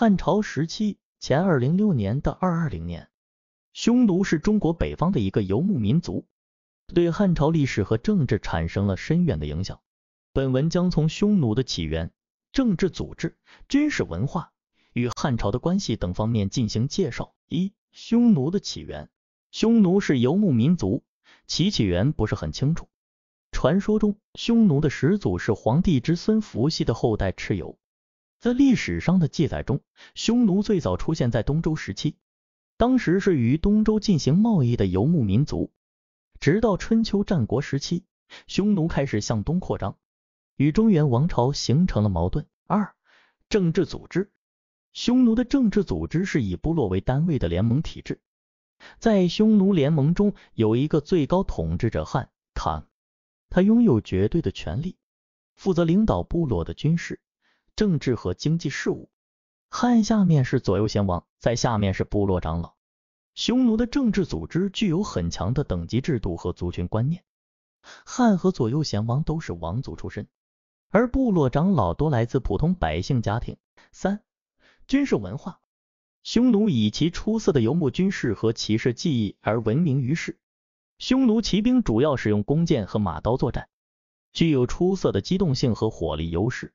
汉朝时期（前206年到220年），匈奴是中国北方的一个游牧民族，对汉朝历史和政治产生了深远的影响。本文将从匈奴的起源、政治组织、军事文化与汉朝的关系等方面进行介绍。一、匈奴的起源，匈奴是游牧民族，其起源不是很清楚。传说中，匈奴的始祖是黄帝之孙伏羲的后代蚩尤。在历史上的记载中，匈奴最早出现在东周时期，当时是与东周进行贸易的游牧民族。直到春秋战国时期，匈奴开始向东扩张，与中原王朝形成了矛盾。二、政治组织，匈奴的政治组织是以部落为单位的联盟体制。在匈奴联盟中，有一个最高统治者汉唐，他拥有绝对的权力，负责领导部落的军事。政治和经济事务，汉下面是左右贤王，在下面是部落长老。匈奴的政治组织具有很强的等级制度和族群观念。汉和左右贤王都是王族出身，而部落长老多来自普通百姓家庭。三、军事文化，匈奴以其出色的游牧军事和骑士技艺而闻名于世。匈奴骑兵主要使用弓箭和马刀作战，具有出色的机动性和火力优势。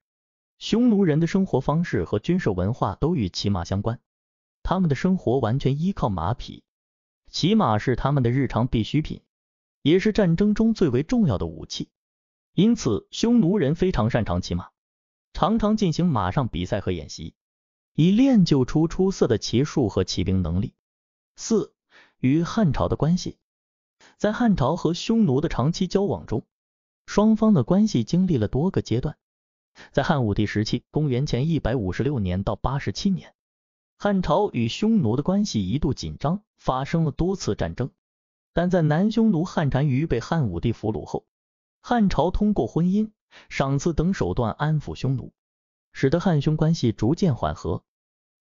匈奴人的生活方式和军事文化都与骑马相关，他们的生活完全依靠马匹，骑马是他们的日常必需品，也是战争中最为重要的武器。因此，匈奴人非常擅长骑马，常常进行马上比赛和演习，以练就出出色的骑术和骑兵能力。四、与汉朝的关系，在汉朝和匈奴的长期交往中，双方的关系经历了多个阶段。在汉武帝时期（公元前一百五十六年到八十七年），汉朝与匈奴的关系一度紧张，发生了多次战争。但在南匈奴汉单于被汉武帝俘虏后，汉朝通过婚姻、赏赐等手段安抚匈奴，使得汉匈关系逐渐缓和。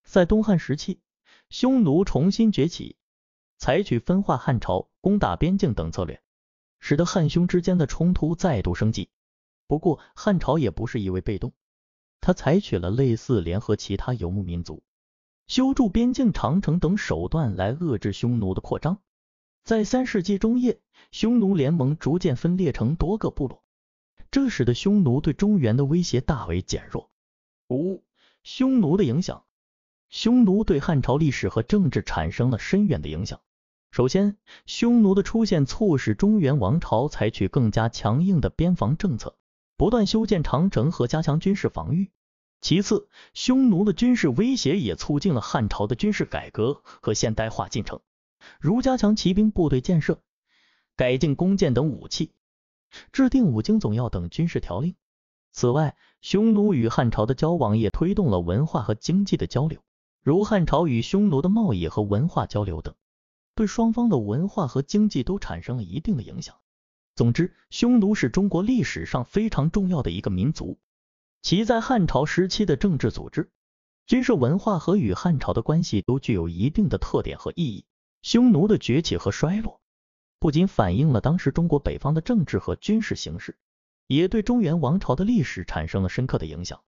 在东汉时期，匈奴重新崛起，采取分化汉朝、攻打边境等策略，使得汉匈之间的冲突再度升级。不过，汉朝也不是一味被动，他采取了类似联合其他游牧民族、修筑边境长城等手段来遏制匈奴的扩张。在三世纪中叶，匈奴联盟逐渐分裂成多个部落，这使得匈奴对中原的威胁大为减弱。五、匈奴的影响，匈奴对汉朝历史和政治产生了深远的影响。首先，匈奴的出现促使中原王朝采取更加强硬的边防政策。不断修建长城和加强军事防御。其次，匈奴的军事威胁也促进了汉朝的军事改革和现代化进程，如加强骑兵部队建设、改进弓箭等武器、制定《五经总要》等军事条令。此外，匈奴与汉朝的交往也推动了文化和经济的交流，如汉朝与匈奴的贸易和文化交流等，对双方的文化和经济都产生了一定的影响。总之，匈奴是中国历史上非常重要的一个民族，其在汉朝时期的政治组织、军事文化和与汉朝的关系都具有一定的特点和意义。匈奴的崛起和衰落，不仅反映了当时中国北方的政治和军事形势，也对中原王朝的历史产生了深刻的影响。